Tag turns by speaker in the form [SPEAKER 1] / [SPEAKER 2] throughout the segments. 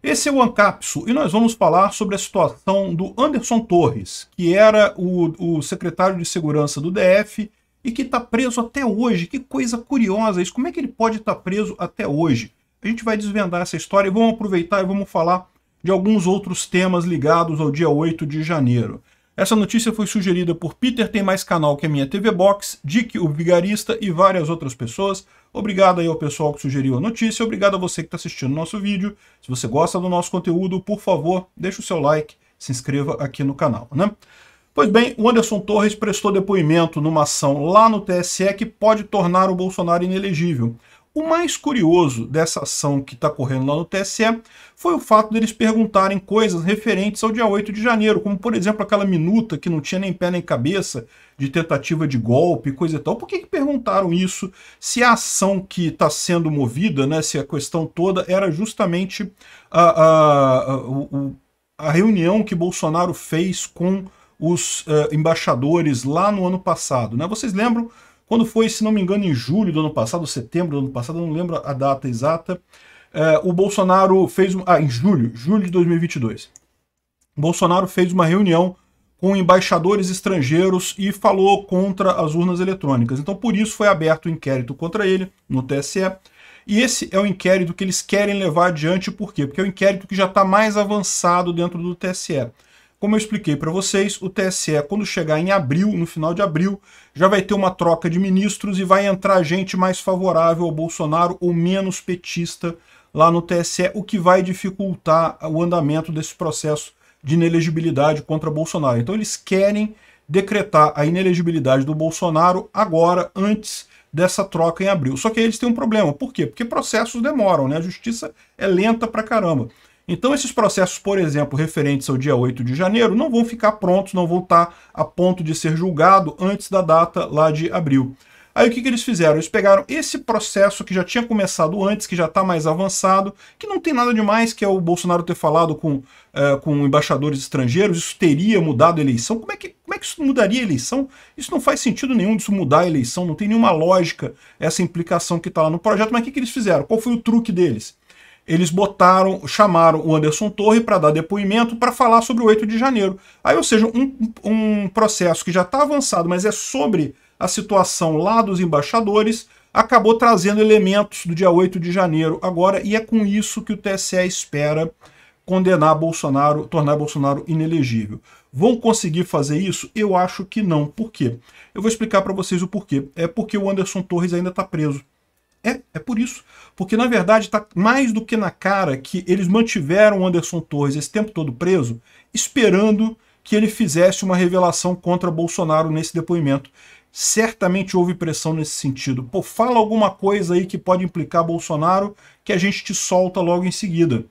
[SPEAKER 1] Esse é o Ancapso e nós vamos falar sobre a situação do Anderson Torres, que era o, o secretário de segurança do DF e que está preso até hoje. Que coisa curiosa isso. Como é que ele pode estar tá preso até hoje? A gente vai desvendar essa história e vamos aproveitar e vamos falar de alguns outros temas ligados ao dia 8 de janeiro. Essa notícia foi sugerida por Peter Tem Mais Canal Que a Minha TV Box, Dick, o Vigarista e várias outras pessoas. Obrigado aí ao pessoal que sugeriu a notícia, obrigado a você que está assistindo o nosso vídeo. Se você gosta do nosso conteúdo, por favor, deixe o seu like, se inscreva aqui no canal, né? Pois bem, o Anderson Torres prestou depoimento numa ação lá no TSE que pode tornar o Bolsonaro inelegível. O mais curioso dessa ação que está correndo lá no TSE foi o fato deles perguntarem coisas referentes ao dia 8 de janeiro, como por exemplo aquela minuta que não tinha nem pé nem cabeça de tentativa de golpe, coisa e tal. Por que, que perguntaram isso se a ação que está sendo movida, né, se a questão toda era justamente a, a, a, a reunião que Bolsonaro fez com os uh, embaixadores lá no ano passado? Né? Vocês lembram? Quando foi, se não me engano, em julho do ano passado, setembro do ano passado, não lembro a data exata, eh, o Bolsonaro fez... ah, em julho, julho de 2022. O Bolsonaro fez uma reunião com embaixadores estrangeiros e falou contra as urnas eletrônicas. Então, por isso foi aberto o um inquérito contra ele no TSE. E esse é o inquérito que eles querem levar adiante, por quê? Porque é o inquérito que já está mais avançado dentro do TSE. Como eu expliquei para vocês, o TSE, quando chegar em abril, no final de abril, já vai ter uma troca de ministros e vai entrar gente mais favorável ao Bolsonaro ou menos petista lá no TSE, o que vai dificultar o andamento desse processo de inelegibilidade contra Bolsonaro. Então eles querem decretar a inelegibilidade do Bolsonaro agora, antes dessa troca em abril. Só que aí eles têm um problema. Por quê? Porque processos demoram, né? A justiça é lenta pra caramba. Então, esses processos, por exemplo, referentes ao dia 8 de janeiro, não vão ficar prontos, não vão estar a ponto de ser julgado antes da data lá de abril. Aí o que, que eles fizeram? Eles pegaram esse processo que já tinha começado antes, que já está mais avançado, que não tem nada demais, que é o Bolsonaro ter falado com, é, com embaixadores estrangeiros, isso teria mudado a eleição. Como é, que, como é que isso mudaria a eleição? Isso não faz sentido nenhum disso mudar a eleição, não tem nenhuma lógica essa implicação que está lá no projeto. Mas o que, que eles fizeram? Qual foi o truque deles? eles botaram, chamaram o Anderson Torre para dar depoimento para falar sobre o 8 de janeiro. Aí, ou seja, um, um processo que já está avançado, mas é sobre a situação lá dos embaixadores, acabou trazendo elementos do dia 8 de janeiro agora, e é com isso que o TSE espera condenar Bolsonaro, tornar Bolsonaro inelegível. Vão conseguir fazer isso? Eu acho que não. Por quê? Eu vou explicar para vocês o porquê. É porque o Anderson Torres ainda está preso. É, é por isso. Porque, na verdade, está mais do que na cara que eles mantiveram o Anderson Torres esse tempo todo preso, esperando que ele fizesse uma revelação contra Bolsonaro nesse depoimento. Certamente houve pressão nesse sentido. Pô, fala alguma coisa aí que pode implicar Bolsonaro que a gente te solta logo em seguida.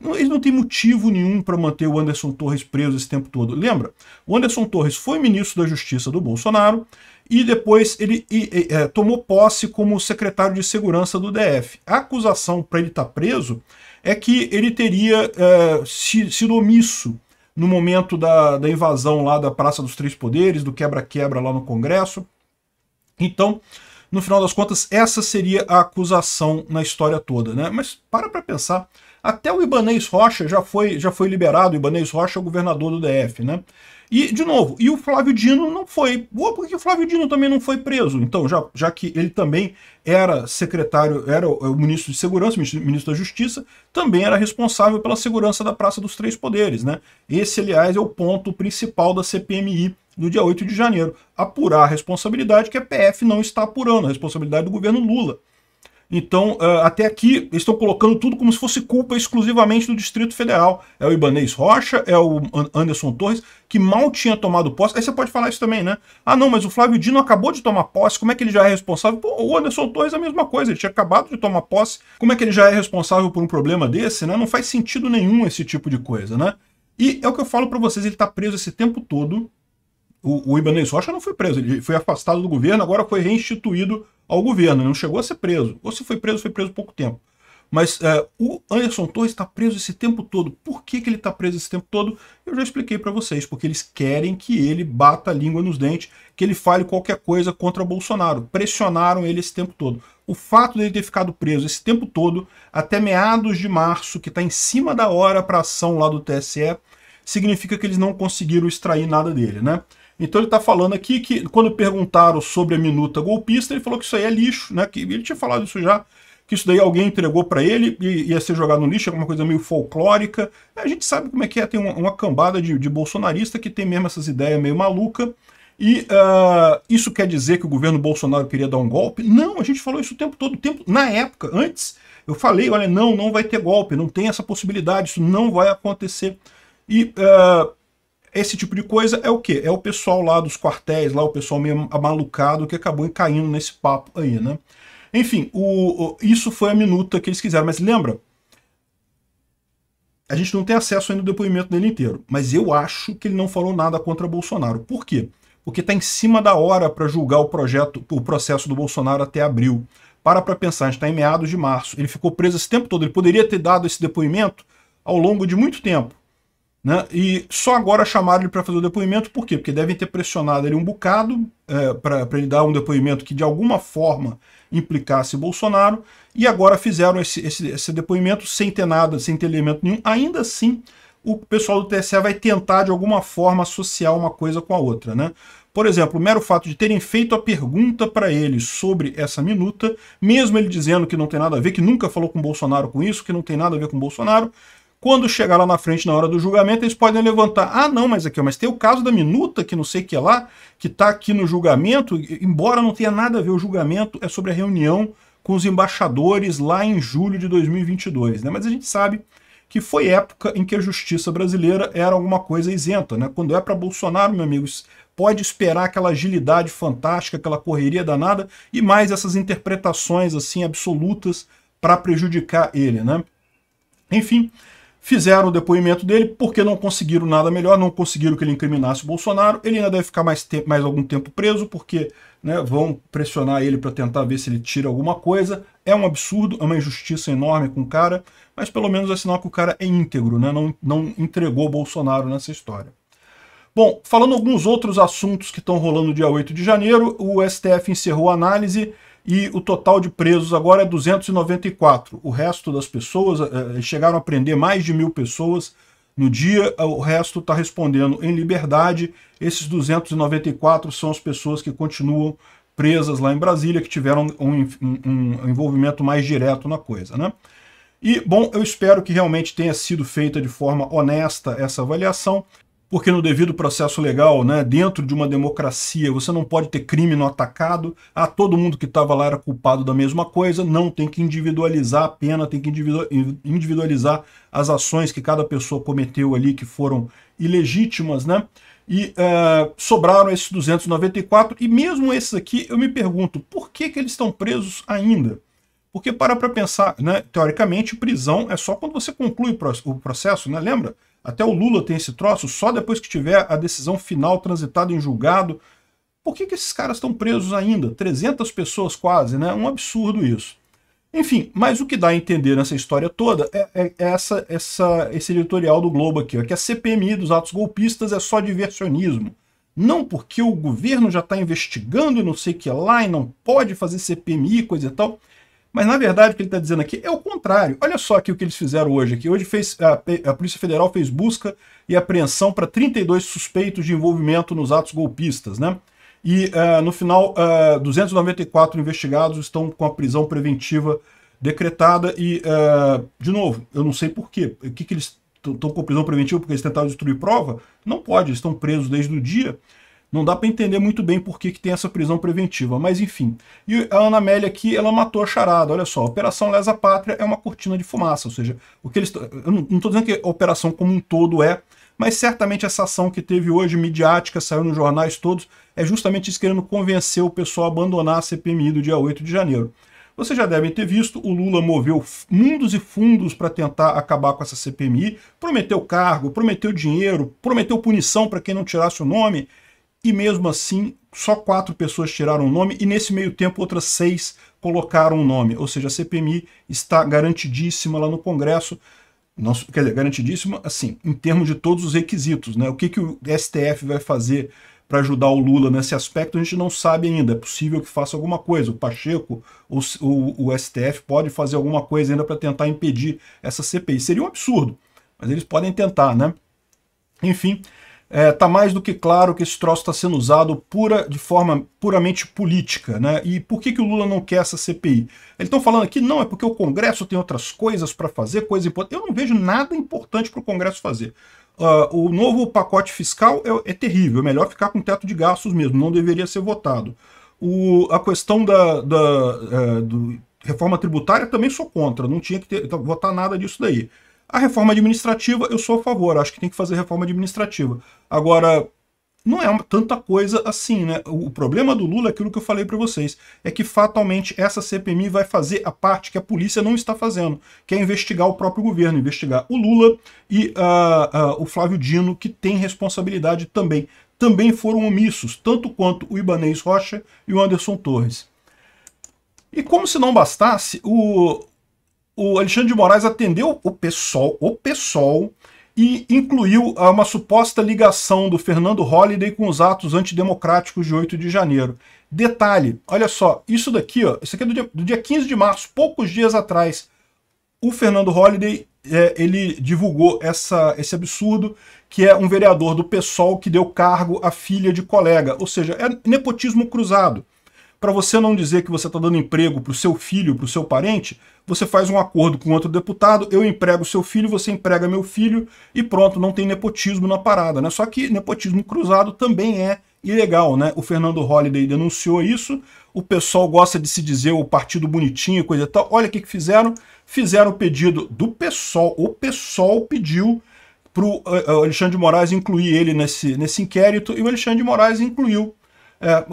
[SPEAKER 1] Eles não têm motivo nenhum para manter o Anderson Torres preso esse tempo todo. Lembra? O Anderson Torres foi ministro da Justiça do Bolsonaro, e depois ele e, e, é, tomou posse como secretário de segurança do DF. A acusação para ele estar tá preso é que ele teria é, sido omisso no momento da, da invasão lá da Praça dos Três Poderes, do quebra-quebra lá no Congresso. Então, no final das contas, essa seria a acusação na história toda, né? Mas para para pensar, até o Ibanês Rocha já foi, já foi liberado, o Ibanês Rocha é o governador do DF, né? E, de novo, e o Flávio Dino não foi. Uou, por que o Flávio Dino também não foi preso? Então, já, já que ele também era secretário, era o é, ministro de Segurança, ministro da Justiça, também era responsável pela segurança da Praça dos Três Poderes. Né? Esse, aliás, é o ponto principal da CPMI no dia 8 de janeiro. Apurar a responsabilidade que a PF não está apurando, a responsabilidade do governo Lula. Então, ah, até aqui, eles estão colocando tudo como se fosse culpa exclusivamente do Distrito Federal. É o Ibanês Rocha, é o Anderson Torres, que mal tinha tomado posse. Aí você pode falar isso também, né? Ah, não, mas o Flávio Dino acabou de tomar posse, como é que ele já é responsável? Pô, o Anderson Torres é a mesma coisa, ele tinha acabado de tomar posse, como é que ele já é responsável por um problema desse, né? Não faz sentido nenhum esse tipo de coisa, né? E é o que eu falo para vocês, ele está preso esse tempo todo o, o Ibanez Rocha não foi preso, ele foi afastado do governo, agora foi reinstituído ao governo, não chegou a ser preso. Ou se foi preso, foi preso pouco tempo. Mas é, o Anderson Torres está preso esse tempo todo. Por que, que ele está preso esse tempo todo? Eu já expliquei para vocês, porque eles querem que ele bata a língua nos dentes, que ele fale qualquer coisa contra Bolsonaro. Pressionaram ele esse tempo todo. O fato dele ter ficado preso esse tempo todo, até meados de março, que está em cima da hora para a ação lá do TSE, significa que eles não conseguiram extrair nada dele, né? Então ele está falando aqui que quando perguntaram sobre a minuta golpista, ele falou que isso aí é lixo, né? Que ele tinha falado isso já, que isso daí alguém entregou para ele e ia ser jogado no lixo, alguma coisa meio folclórica. A gente sabe como é que é, tem uma, uma cambada de, de, bolsonarista que tem mesmo essas ideias meio maluca. E uh, isso quer dizer que o governo Bolsonaro queria dar um golpe? Não, a gente falou isso o tempo todo, o tempo, na época, antes, eu falei, olha, não, não vai ter golpe, não tem essa possibilidade, isso não vai acontecer. E uh, esse tipo de coisa é o que? É o pessoal lá dos quartéis, lá o pessoal meio amalucado que acabou caindo nesse papo aí, né? Enfim, o, o, isso foi a minuta que eles quiseram, mas lembra? A gente não tem acesso ainda ao depoimento dele inteiro, mas eu acho que ele não falou nada contra Bolsonaro. Por quê? Porque está em cima da hora para julgar o projeto, o processo do Bolsonaro até abril. Para para pensar, a gente está em meados de março. Ele ficou preso esse tempo todo. Ele poderia ter dado esse depoimento ao longo de muito tempo né? E só agora chamaram ele para fazer o depoimento, por quê? Porque devem ter pressionado ele um bocado é, para ele dar um depoimento que de alguma forma implicasse Bolsonaro, e agora fizeram esse, esse, esse, depoimento sem ter nada, sem ter elemento nenhum. Ainda assim, o pessoal do TSE vai tentar de alguma forma associar uma coisa com a outra. Né? Por exemplo, o mero fato de terem feito a pergunta para ele sobre essa minuta, mesmo ele dizendo que não tem nada a ver, que nunca falou com Bolsonaro com isso, que não tem nada a ver com Bolsonaro, quando chegar lá na frente, na hora do julgamento, eles podem levantar. Ah, não, mas aqui, mas tem o caso da minuta, que não sei o que é lá, que está aqui no julgamento, embora não tenha nada a ver o julgamento, é sobre a reunião com os embaixadores lá em julho de 2022. Né? Mas a gente sabe que foi época em que a justiça brasileira era alguma coisa isenta. Né? Quando é para Bolsonaro, meus amigos, pode esperar aquela agilidade fantástica, aquela correria danada e mais essas interpretações assim absolutas para prejudicar ele. Né? Enfim, fizeram o depoimento dele porque não conseguiram nada melhor, não conseguiram que ele incriminasse o Bolsonaro. Ele ainda deve ficar mais, tempo, mais algum tempo preso porque né, vão pressionar ele para tentar ver se ele tira alguma coisa. É um absurdo, é uma injustiça enorme com o cara, mas pelo menos é sinal que o cara é íntegro, né, não, não entregou o Bolsonaro nessa história. Bom, falando alguns outros assuntos que estão rolando dia 8 de janeiro, o STF encerrou a análise e o total de presos agora é 294. O resto das pessoas, eh, eh, chegaram a prender mais de mil pessoas no dia, o resto está respondendo em liberdade. Esses 294 são as pessoas que continuam presas lá em Brasília, que tiveram um, um, um envolvimento mais direto na coisa. Né? E, bom, eu espero que realmente tenha sido feita de forma honesta essa avaliação porque no devido processo legal, né, dentro de uma democracia, você não pode ter crime no atacado, ah, todo mundo que estava lá era culpado da mesma coisa, não, tem que individualizar a pena, tem que individualizar as ações que cada pessoa cometeu ali, que foram ilegítimas, né, e uh, sobraram esses 294, e mesmo esses aqui, eu me pergunto, por que, que eles estão presos ainda? Porque para para pensar, né, teoricamente, prisão é só quando você conclui o processo, né, lembra? Até o Lula tem esse troço só depois que tiver a decisão final transitada em julgado. Por que, que esses caras estão presos ainda? 300 pessoas quase, né? Um absurdo isso. Enfim, mas o que dá a entender nessa história toda é, é, é essa, essa, esse editorial do Globo aqui, ó, que a CPMI dos atos golpistas é só diversionismo. Não porque o governo já está investigando e não sei o que lá e não pode fazer CPMI, coisa e tal. Mas na verdade o que ele está dizendo aqui é o contrário. Olha só aqui o que eles fizeram hoje aqui. Hoje fez, a, a Polícia Federal fez busca e apreensão para 32 suspeitos de envolvimento nos atos golpistas, né? E uh, no final, uh, ah, 294 investigados estão com a prisão preventiva decretada e, uh, de novo, eu não sei por quê. O que, que eles estão com prisão preventiva porque eles tentaram destruir prova? Não pode, eles estão presos desde o dia. Não dá para entender muito bem por que, que tem essa prisão preventiva, mas enfim. E a Ana Amélia aqui, ela matou a charada, olha só. Operação Lesa Pátria é uma cortina de fumaça, ou seja, o que eles... Eu não estou dizendo que a operação como um todo é, mas certamente essa ação que teve hoje, midiática, saiu nos jornais todos, é justamente isso querendo convencer o pessoal a abandonar a CPMI do dia 8 de janeiro. Vocês já devem ter visto, o Lula moveu mundos e fundos para tentar acabar com essa CPMI, prometeu cargo, prometeu dinheiro, prometeu punição para quem não tirasse o nome, e mesmo assim só quatro pessoas tiraram o nome e nesse meio tempo outras seis colocaram o nome. Ou seja, a CPMI está garantidíssima lá no Congresso, nosso, quer dizer, garantidíssima, assim, em termos de todos os requisitos. Né? O que, que o STF vai fazer para ajudar o Lula nesse aspecto, a gente não sabe ainda. É possível que faça alguma coisa. O Pacheco, o, o, o STF, pode fazer alguma coisa ainda para tentar impedir essa CPI. Seria um absurdo, mas eles podem tentar, né? Enfim, é, tá mais do que claro que esse troço está sendo usado pura, de forma puramente política. Né? E por que, que o Lula não quer essa CPI? Eles estão falando aqui, não, é porque o Congresso tem outras coisas para fazer, coisa importante. Eu não vejo nada importante para o Congresso fazer. Uh, o novo pacote fiscal é, é, terrível, é melhor ficar com teto de gastos mesmo, não deveria ser votado. O, a questão da, da uh, reforma tributária também sou contra, não tinha que ter, então, votar nada disso daí. A reforma administrativa, eu sou a favor, acho que tem que fazer reforma administrativa. Agora, não é tanta coisa assim, né? O problema do Lula é aquilo que eu falei para vocês, é que fatalmente essa CPMI vai fazer a parte que a polícia não está fazendo, que é investigar o próprio governo, investigar o Lula e uh, uh, o Flávio Dino, que tem responsabilidade também. Também foram omissos, tanto quanto o Ibanês Rocha e o Anderson Torres. E como se não bastasse, o, o Alexandre de Moraes atendeu o PSOL, o PSOL e incluiu uma suposta ligação do Fernando Holliday com os atos antidemocráticos de 8 de janeiro. Detalhe, olha só, isso daqui, ó, isso aqui é do dia, do dia 15 de março, poucos dias atrás, o Fernando Holliday é, ele divulgou essa, esse absurdo, que é um vereador do PSOL que deu cargo à filha de colega, ou seja, é nepotismo cruzado para você não dizer que você está dando emprego para o seu filho, para o seu parente, você faz um acordo com outro deputado, eu emprego seu filho, você emprega meu filho, e pronto, não tem nepotismo na parada. Né? Só que nepotismo cruzado também é ilegal, né? O Fernando Holliday denunciou isso, o pessoal gosta de se dizer o partido bonitinho, coisa e tal. Olha o que, que fizeram, fizeram o pedido do PSOL, o PSOL pediu para eh, eh, o Alexandre de Moraes incluir ele nesse, nesse inquérito, e o Alexandre de Moraes incluiu é,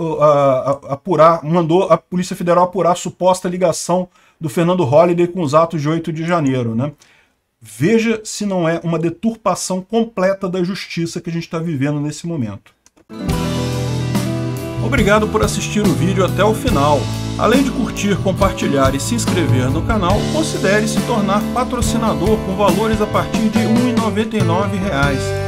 [SPEAKER 1] apurar, mandou a Polícia Federal apurar a suposta ligação do Fernando Holliday com os atos de 8 de janeiro. Né? Veja se não é uma deturpação completa da justiça que a gente está vivendo nesse momento. Obrigado por assistir o vídeo até o final. Além de curtir, compartilhar e se inscrever no canal, considere se tornar patrocinador com valores a partir de R$ 1,99